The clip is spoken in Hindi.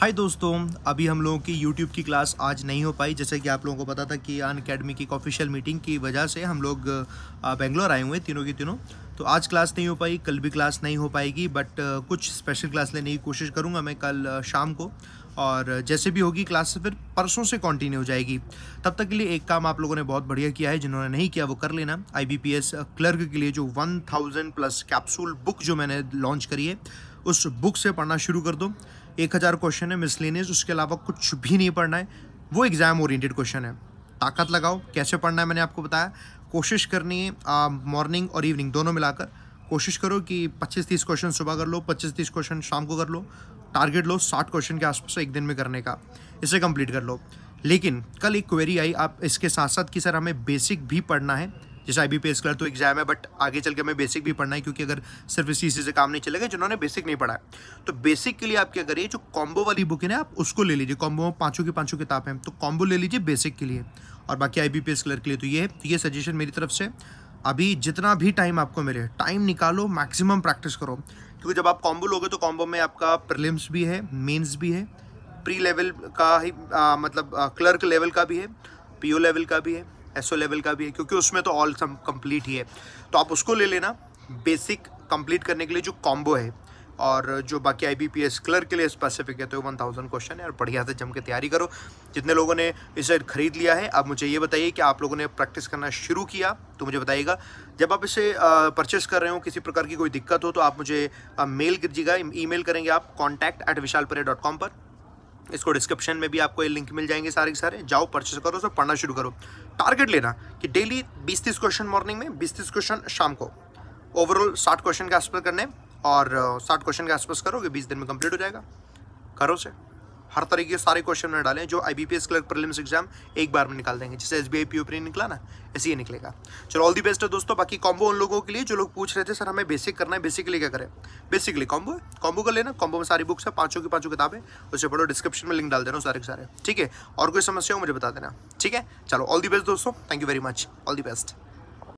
हाय दोस्तों अभी हम लोगों की यूट्यूब की क्लास आज नहीं हो पाई जैसे कि आप लोगों को पता था कि अन अकेडमी की ऑफिशियल मीटिंग की वजह से हम लोग बेंगलोर आए हुए तीनों की तीनों तो आज क्लास नहीं हो पाई कल भी क्लास नहीं हो पाएगी बट uh, कुछ स्पेशल क्लास लेने की कोशिश करूँगा मैं कल uh, शाम को और जैसे भी होगी क्लास फिर परसों से कंटिन्यू हो जाएगी तब तक के लिए एक काम आप लोगों ने बहुत बढ़िया किया है जिन्होंने नहीं किया वो कर लेना आईबीपीएस क्लर्क के लिए जो 1000 प्लस कैप्सूल बुक जो मैंने लॉन्च करी है उस बुक से पढ़ना शुरू कर दो एक हज़ार क्वेश्चन है मिसलिनियस उसके अलावा कुछ भी नहीं पढ़ना है वो एग्ज़ाम ओरिएटेड क्वेश्चन है ताकत लगाओ कैसे पढ़ना है मैंने आपको बताया कोशिश करनी है मॉर्निंग और इवनिंग दोनों मिलाकर कोशिश करो कि 25-30 क्वेश्चन सुबह कर लो 25-30 क्वेश्चन शाम को कर लो टारगेट लो 60 क्वेश्चन के आसपास एक दिन में करने का इसे कंप्लीट कर लो लेकिन कल एक क्वेरी आई आप इसके साथ साथ कि सर हमें बेसिक भी पढ़ना है जैसे आई बी पी तो एग्जाम है बट आगे चल के हमें बेसिक भी पढ़ना है क्योंकि अगर सिर्फ इसी चीज़ से काम नहीं चलेगा जिन्होंने बेसिक नहीं पढ़ा है तो बेसिक के लिए आप क्या करिए जो कॉम्बो वाली बुक है ना आप उसको ले लीजिए कॉम्बो में पाँचों की पाँचों किताब हैं तो कॉम्बो ले लीजिए बेसिक के लिए और बाकी आई बी पी के लिए तो ये तो ये सजेशन मेरी तरफ से अभी जितना भी टाइम आपको मिले टाइम निकालो मैक्सिमम प्रैक्टिस करो क्योंकि जब आप कॉम्बो लोगे तो कॉम्बो में आपका प्रिलिम्स भी है मेंस भी है प्री लेवल का ही आ, मतलब आ, क्लर्क लेवल का भी है पीओ लेवल का भी है एसओ लेवल का भी है क्योंकि उसमें तो ऑल सम कंप्लीट ही है तो आप उसको ले लेना बेसिक कंप्लीट करने के लिए जो कॉम्बो है और जो बाकी I B P S clerk के लिए स्पेसिफिक है तो वन थाउजेंड क्वेश्चन है और बढ़िया से जम के तैयारी करो जितने लोगों ने इसे खरीद लिया है आप मुझे ये बताइए कि आप लोगों ने प्रैक्टिस करना शुरू किया तो मुझे बताइएगा जब आप इसे परचेस कर रहे हो किसी प्रकार की कोई दिक्कत हो तो आप मुझे मेल कीजिएगा ई मेल करेंगे आप कॉन्टैक्ट एट विशाल पर इसको डिस्क्रिप्शन में भी आपको ये लिंक मिल जाएंगे सारे के सारे जाओ परचेस करो उसको पढ़ना शुरू करो टारगेट लेना कि डेली बीस तीस क्वेश्चन मॉर्निंग में बीस तीस क्वेश्चन शाम को ओवरऑल साठ क्वेश्चन के आसपास करने और साठ क्वेश्चन के आसपास करो कि बीस दिन में कंप्लीट हो जाएगा करो से हर तरीके के सारे क्वेश्चन में डालें जो I B P S clerk prelims exam एक बार में निकाल देंगे जैसे S B I P O pre निकला ना ऐसे ही निकलेगा चलो ऑल दी बेस्ट है दोस्तों बाकी कॉम्बो उन लोगों के लिए जो लोग पूछ रहे थे सर हमें बेसिक करना है बेसिकली क्या करें बेसिकली कॉम्बो कॉम्बो कर लेना कॉम्बो में सारी बुक्स है पाँचों की पाँचों किताबें उसे पढ़ो डिस्क्रिप्शन में लिंक डाल देना सारे के सारे ठीक है और कोई समस्या हो मुझे बता देना ठीक है चलो ऑल दी बेस्ट दोस्तों thank you very much all the best